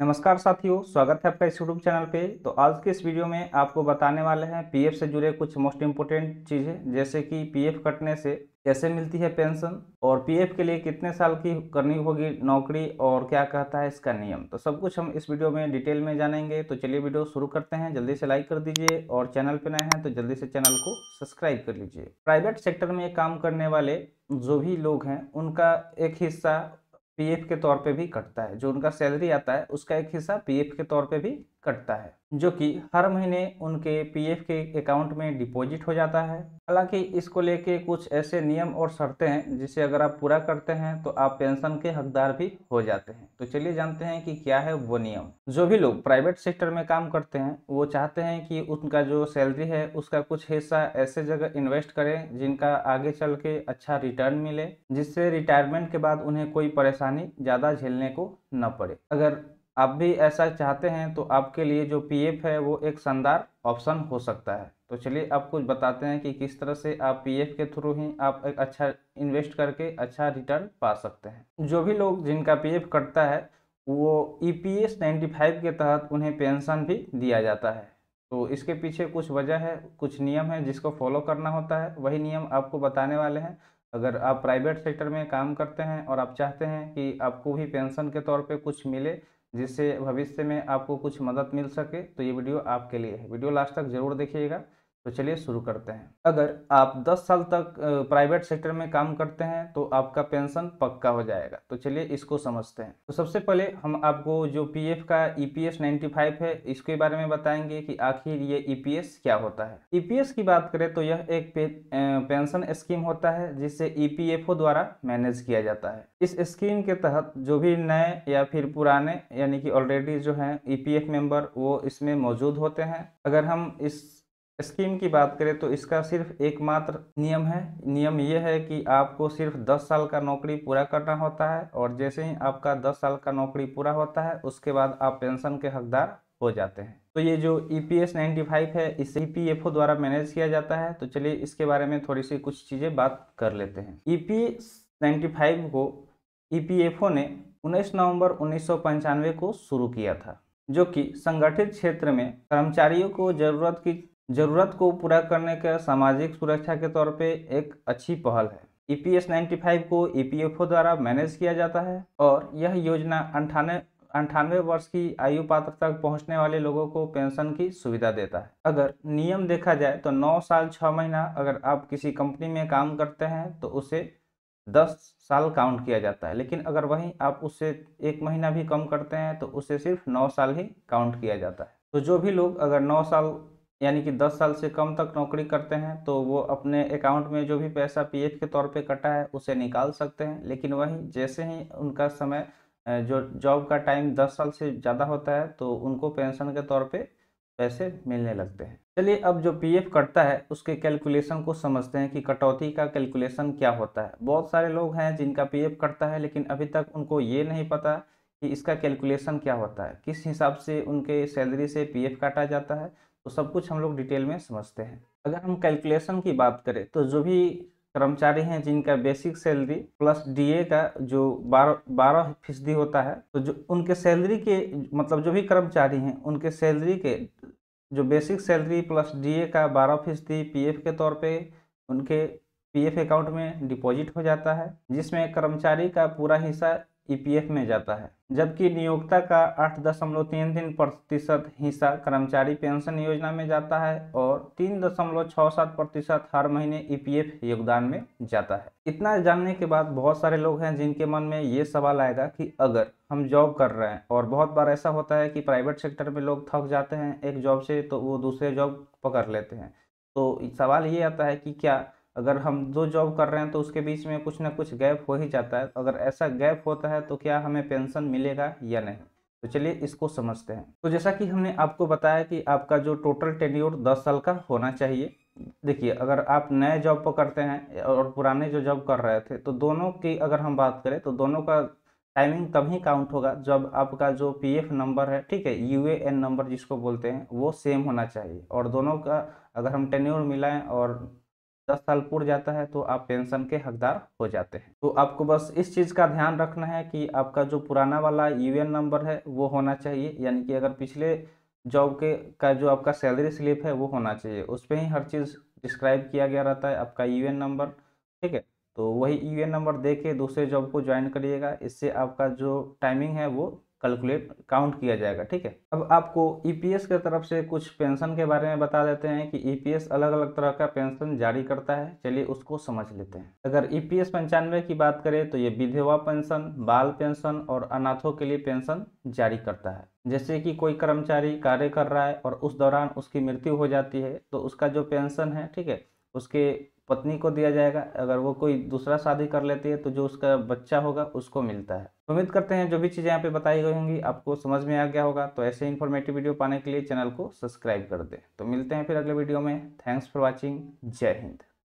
नमस्कार साथियों स्वागत है आपका इस यूट्यूब चैनल पे तो आज के इस वीडियो में आपको बताने वाले हैं पीएफ से जुड़े कुछ मोस्ट इम्पोर्टेंट चीज़ें जैसे कि पीएफ कटने से कैसे मिलती है पेंशन और पीएफ के लिए कितने साल की करनी होगी नौकरी और क्या कहता है इसका नियम तो सब कुछ हम इस वीडियो में डिटेल में जानेंगे तो चलिए वीडियो शुरू करते हैं जल्दी से लाइक कर दीजिए और चैनल पर नए हैं तो जल्दी से चैनल को सब्सक्राइब कर लीजिए प्राइवेट सेक्टर में काम करने वाले जो भी लोग हैं उनका एक हिस्सा पीएफ के तौर पे भी कटता है जो उनका सैलरी आता है उसका एक हिस्सा पीएफ के तौर पे भी कटता है जो कि हर महीने उनके पीएफ के अकाउंट में डिपॉजिट हो जाता है हालांकि इसको लेके कुछ ऐसे नियम और शर्तें हैं जिसे अगर आप पूरा करते हैं तो आप पेंशन के हकदार भी हो जाते हैं तो चलिए जानते हैं कि क्या है वो नियम जो भी लोग प्राइवेट सेक्टर में काम करते हैं वो चाहते हैं कि उनका जो सैलरी है उसका कुछ हिस्सा ऐसे जगह इन्वेस्ट करें जिनका आगे चल के अच्छा रिटर्न मिले जिससे रिटायरमेंट के बाद उन्हें कोई परेशानी ज़्यादा झेलने को न पड़े अगर आप भी ऐसा चाहते हैं तो आपके लिए जो पीएफ है वो एक शानदार ऑप्शन हो सकता है तो चलिए आप कुछ बताते हैं कि किस तरह से आप पीएफ के थ्रू ही आप एक अच्छा इन्वेस्ट करके अच्छा रिटर्न पा सकते हैं जो भी लोग जिनका पीएफ कटता है वो E P S ninety five के तहत उन्हें पेंशन भी दिया जाता है तो इसके पीछे कुछ वजह है कुछ नियम है जिसको फॉलो करना होता है वही नियम आपको बताने वाले हैं अगर आप प्राइवेट सेक्टर में काम करते हैं और आप चाहते हैं कि आपको भी पेंशन के तौर पे कुछ मिले जिससे भविष्य में आपको कुछ मदद मिल सके तो ये वीडियो आपके लिए है वीडियो लास्ट तक जरूर देखिएगा तो चलिए शुरू करते हैं अगर आप 10 साल तक प्राइवेट सेक्टर में काम करते हैं तो आपका पेंशन पक्का हो जाएगा तो चलिए इसको समझते हैं तो सबसे पहले हम आपको जो पीएफ का ईपीएस e 95 है इसके बारे में बताएंगे कि आखिर ये ईपीएस e क्या होता है ईपीएस e की बात करें तो यह एक पे, पेंशन स्कीम होता है जिसे ई द्वारा मैनेज किया जाता है इस स्कीम के तहत जो भी नए या फिर पुराने यानी कि ऑलरेडी जो है ईपीएफ मेंबर वो इसमें मौजूद होते हैं अगर हम इस स्कीम की बात करें तो इसका सिर्फ एकमात्र नियम है नियम यह है कि आपको सिर्फ 10 साल का नौकरी पूरा करना होता है और जैसे ही आपका 10 साल का नौकरी पूरा होता है उसके बाद आप पेंशन के हकदार हो जाते हैं तो ये जो E P S ninety five है इसे ई पी एफ ओ द्वारा मैनेज किया जाता है तो चलिए इसके बारे में थोड़ी सी कुछ चीज़ें बात कर लेते हैं E P S ninety five को ई पी एफ ओ ने उन्नीस नवंबर उन्नीस को शुरू किया था जो कि संगठित क्षेत्र में कर्मचारियों को जरूरत की ज़रूरत को पूरा करने का सामाजिक सुरक्षा के तौर पे एक अच्छी पहल है E P S ninety five को ई पी एफ ओ द्वारा मैनेज किया जाता है और यह योजना अंठानवे अंठानवे वर्ष की आयु पात्र तक पहुंचने वाले लोगों को पेंशन की सुविधा देता है अगर नियम देखा जाए तो नौ साल छः महीना अगर आप किसी कंपनी में काम करते हैं तो उसे दस साल काउंट किया जाता है लेकिन अगर वहीं आप उससे एक महीना भी कम करते हैं तो उसे सिर्फ नौ साल ही काउंट किया जाता है तो जो भी लोग अगर नौ साल यानी कि 10 साल से कम तक नौकरी करते हैं तो वो अपने अकाउंट में जो भी पैसा पीएफ के तौर पे कटा है उसे निकाल सकते हैं लेकिन वहीं जैसे ही उनका समय जो जॉब का टाइम 10 साल से ज़्यादा होता है तो उनको पेंशन के तौर पे पैसे मिलने लगते हैं चलिए अब जो पीएफ कटता है उसके कैलकुलेशन को समझते हैं कि कटौती का कैलकुलेशन क्या होता है बहुत सारे लोग हैं जिनका पी कटता है लेकिन अभी तक उनको ये नहीं पता कि इसका कैलकुलेशन क्या होता है किस हिसाब से उनके सैलरी से पी काटा जाता है तो सब कुछ हम लोग डिटेल में समझते हैं अगर हम कैलकुलेशन की बात करें तो जो भी कर्मचारी हैं जिनका बेसिक सैलरी प्लस डीए का जो बारह बारह फीसदी होता है तो जो उनके सैलरी के मतलब जो भी कर्मचारी हैं उनके सैलरी के जो बेसिक सैलरी प्लस डीए का बारह फीसदी पी के तौर पे उनके पीएफ अकाउंट में डिपॉजिट हो जाता है जिसमें कर्मचारी का पूरा हिस्सा ईपीएफ में जाता है जबकि नियोक्ता का आठ दशमलव तीन तीन प्रतिशत हिस्सा कर्मचारी पेंशन योजना में जाता है और तीन दशमलव छः सात प्रतिशत हर महीने ईपीएफ योगदान में जाता है इतना जानने के बाद बहुत सारे लोग हैं जिनके मन में ये सवाल आएगा कि अगर हम जॉब कर रहे हैं और बहुत बार ऐसा होता है कि प्राइवेट सेक्टर में लोग थक जाते हैं एक जॉब से तो वो दूसरे जॉब पकड़ लेते हैं तो सवाल ये आता है कि क्या अगर हम दो जॉब कर रहे हैं तो उसके बीच में कुछ ना कुछ गैप हो ही जाता है अगर ऐसा गैप होता है तो क्या हमें पेंशन मिलेगा या नहीं तो चलिए इसको समझते हैं तो जैसा कि हमने आपको बताया कि आपका जो टोटल टेन्योर दस साल का होना चाहिए देखिए अगर आप नए जॉब पर करते हैं और पुराने जो जॉब कर रहे थे तो दोनों की अगर हम बात करें तो दोनों का टाइमिंग तभी काउंट होगा जब आपका जो पीएफ नंबर है ठीक है यूएएन नंबर जिसको बोलते हैं वो सेम होना चाहिए और दोनों का अगर हम टेन्योर मिलाएं और दस साल पूर्ण जाता है तो आप पेंशन के हकदार हो जाते हैं तो आपको बस इस चीज़ का ध्यान रखना है कि आपका जो पुराना वाला यूएन नंबर है वो होना चाहिए यानी कि अगर पिछले जॉब के का जो आपका सैलरी स्लिप है वो होना चाहिए उस पर ही हर चीज़ डिस्क्राइब किया गया रहता है आपका यू नंबर ठीक है तो वही यू नंबर दे के दूसरे जॉब को ज्वाइन करिएगा इससे आपका जो टाइमिंग है वो कैलकुलेट काउंट किया जाएगा ठीक है अब आपको ईपीएस e की तरफ से कुछ पेंशन के बारे में बता देते हैं कि ईपीएस e अलग अलग तरह का पेंशन जारी करता है चलिए उसको समझ लेते हैं अगर ईपीएस e पंचानवे की बात करें तो ये विधवा पेंशन बाल पेंशन और अनाथों के लिए पेंशन जारी करता है जैसे कि कोई कर्मचारी कार्य कर रहा है और उस दौरान उसकी मृत्यु हो जाती है तो उसका जो पेंशन है ठीक है उसके पत्नी को दिया जाएगा अगर वो कोई दूसरा शादी कर लेती है तो जो उसका बच्चा होगा उसको मिलता है उम्मीद करते हैं जो भी चीज़ें यहाँ पे बताई गई होंगी आपको समझ में आ गया होगा तो ऐसे इन्फॉर्मेटिव वीडियो पाने के लिए चैनल को सब्सक्राइब कर दें तो मिलते हैं फिर अगले वीडियो में थैंक्स फॉर वॉचिंग जय हिंद